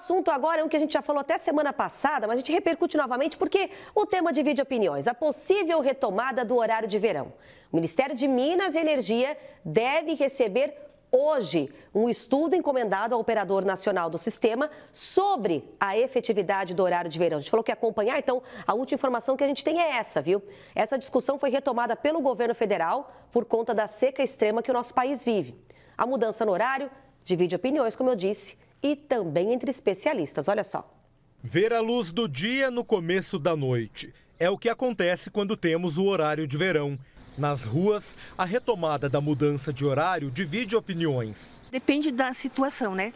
assunto agora é um que a gente já falou até semana passada, mas a gente repercute novamente porque o tema divide opiniões. A possível retomada do horário de verão. O Ministério de Minas e Energia deve receber hoje um estudo encomendado ao operador nacional do sistema sobre a efetividade do horário de verão. A gente falou que ia acompanhar, então a última informação que a gente tem é essa, viu? Essa discussão foi retomada pelo governo federal por conta da seca extrema que o nosso país vive. A mudança no horário divide opiniões, como eu disse e também entre especialistas. Olha só. Ver a luz do dia no começo da noite é o que acontece quando temos o horário de verão. Nas ruas, a retomada da mudança de horário divide opiniões. Depende da situação, né?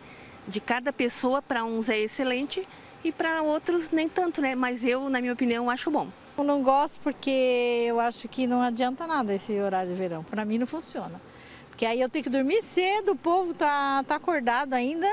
De cada pessoa, para uns é excelente e para outros nem tanto, né? Mas eu, na minha opinião, acho bom. Eu não gosto porque eu acho que não adianta nada esse horário de verão. Para mim não funciona. Porque aí eu tenho que dormir cedo, o povo tá, tá acordado ainda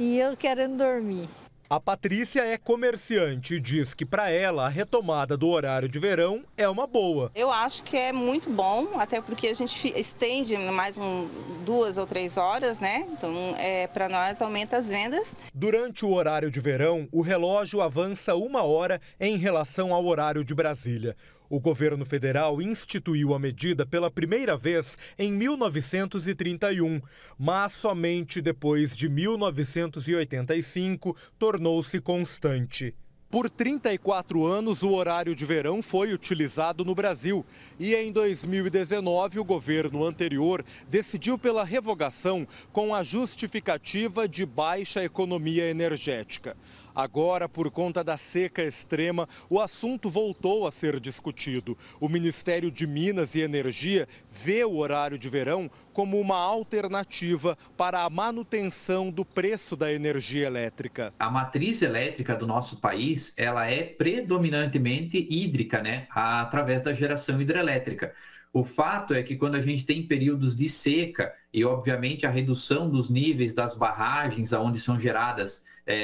e eu querendo dormir. A Patrícia é comerciante e diz que para ela a retomada do horário de verão é uma boa. Eu acho que é muito bom, até porque a gente estende mais um, duas ou três horas, né? Então, é, para nós aumenta as vendas. Durante o horário de verão, o relógio avança uma hora em relação ao horário de Brasília. O governo federal instituiu a medida pela primeira vez em 1931, mas somente depois de 1985 tornou-se constante. Por 34 anos, o horário de verão foi utilizado no Brasil. E em 2019, o governo anterior decidiu pela revogação com a justificativa de baixa economia energética. Agora, por conta da seca extrema, o assunto voltou a ser discutido. O Ministério de Minas e Energia vê o horário de verão como uma alternativa para a manutenção do preço da energia elétrica. A matriz elétrica do nosso país, ela é predominantemente hídrica, né, através da geração hidrelétrica. O fato é que quando a gente tem períodos de seca e, obviamente, a redução dos níveis das barragens aonde são geradas é,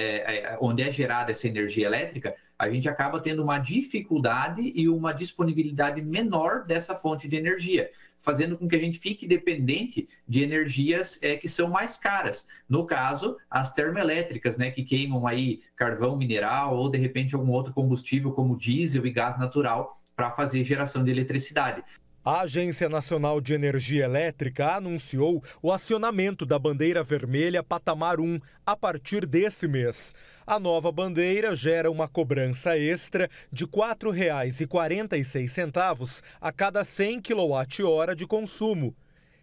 é, onde é gerada essa energia elétrica, a gente acaba tendo uma dificuldade e uma disponibilidade menor dessa fonte de energia, fazendo com que a gente fique dependente de energias é, que são mais caras. No caso, as termoelétricas, né, que queimam aí carvão mineral ou de repente algum outro combustível como diesel e gás natural para fazer geração de eletricidade. A Agência Nacional de Energia Elétrica anunciou o acionamento da bandeira vermelha patamar 1 a partir desse mês. A nova bandeira gera uma cobrança extra de R$ 4,46 a cada 100 kWh de consumo.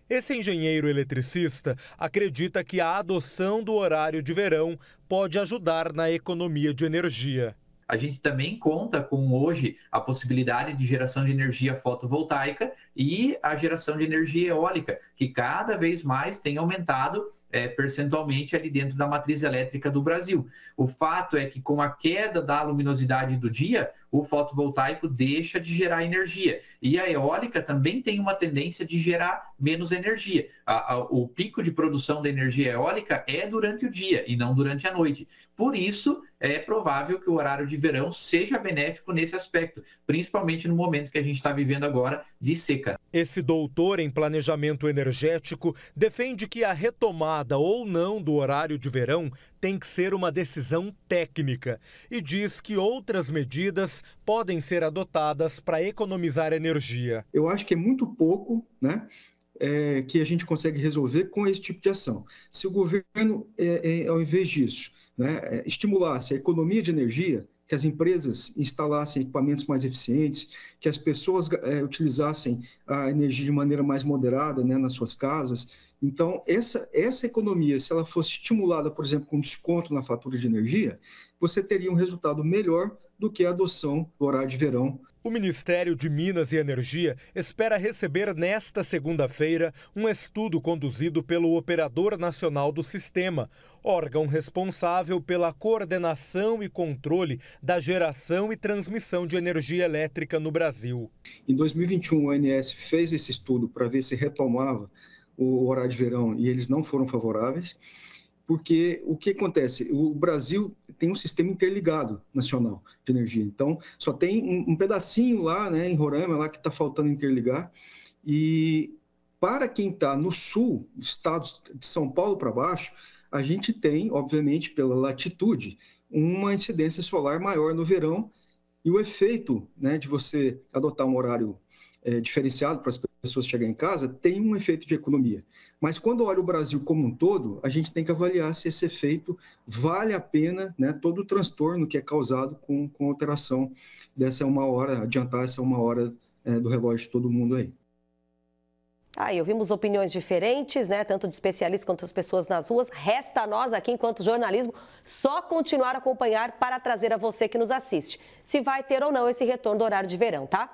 Esse engenheiro eletricista acredita que a adoção do horário de verão pode ajudar na economia de energia a gente também conta com hoje a possibilidade de geração de energia fotovoltaica e a geração de energia eólica, que cada vez mais tem aumentado é, percentualmente ali dentro da matriz elétrica do Brasil. O fato é que, com a queda da luminosidade do dia, o fotovoltaico deixa de gerar energia. E a eólica também tem uma tendência de gerar menos energia. A, a, o pico de produção da energia eólica é durante o dia e não durante a noite. Por isso, é provável que o horário de verão seja benéfico nesse aspecto, principalmente no momento que a gente está vivendo agora de seca. Esse doutor em planejamento energético defende que a retomada ou não do horário de verão tem que ser uma decisão técnica e diz que outras medidas podem ser adotadas para economizar energia. Eu acho que é muito pouco, né? É, que a gente consegue resolver com esse tipo de ação. Se o governo, é, é, ao invés disso, né, é, estimulasse a economia de energia, que as empresas instalassem equipamentos mais eficientes, que as pessoas é, utilizassem a energia de maneira mais moderada né, nas suas casas. Então, essa, essa economia, se ela fosse estimulada, por exemplo, com desconto na fatura de energia, você teria um resultado melhor do que a adoção do horário de verão o Ministério de Minas e Energia espera receber nesta segunda-feira um estudo conduzido pelo Operador Nacional do Sistema, órgão responsável pela coordenação e controle da geração e transmissão de energia elétrica no Brasil. Em 2021, o ONS fez esse estudo para ver se retomava o horário de verão e eles não foram favoráveis porque o que acontece? O Brasil tem um sistema interligado nacional de energia. Então, só tem um, um pedacinho lá, né, em Roraima, lá que está faltando interligar. E para quem está no sul, estados de São Paulo para baixo, a gente tem, obviamente, pela latitude, uma incidência solar maior no verão. E o efeito né, de você adotar um horário é, diferenciado para as pessoas chegarem em casa, tem um efeito de economia. Mas quando olha o Brasil como um todo, a gente tem que avaliar se esse efeito vale a pena né, todo o transtorno que é causado com, com alteração dessa uma hora, adiantar essa uma hora é, do relógio de todo mundo aí. Aí, tá, ouvimos opiniões diferentes, né? Tanto de especialistas quanto as pessoas nas ruas. Resta a nós aqui, enquanto jornalismo, só continuar a acompanhar para trazer a você que nos assiste se vai ter ou não esse retorno do horário de verão, tá?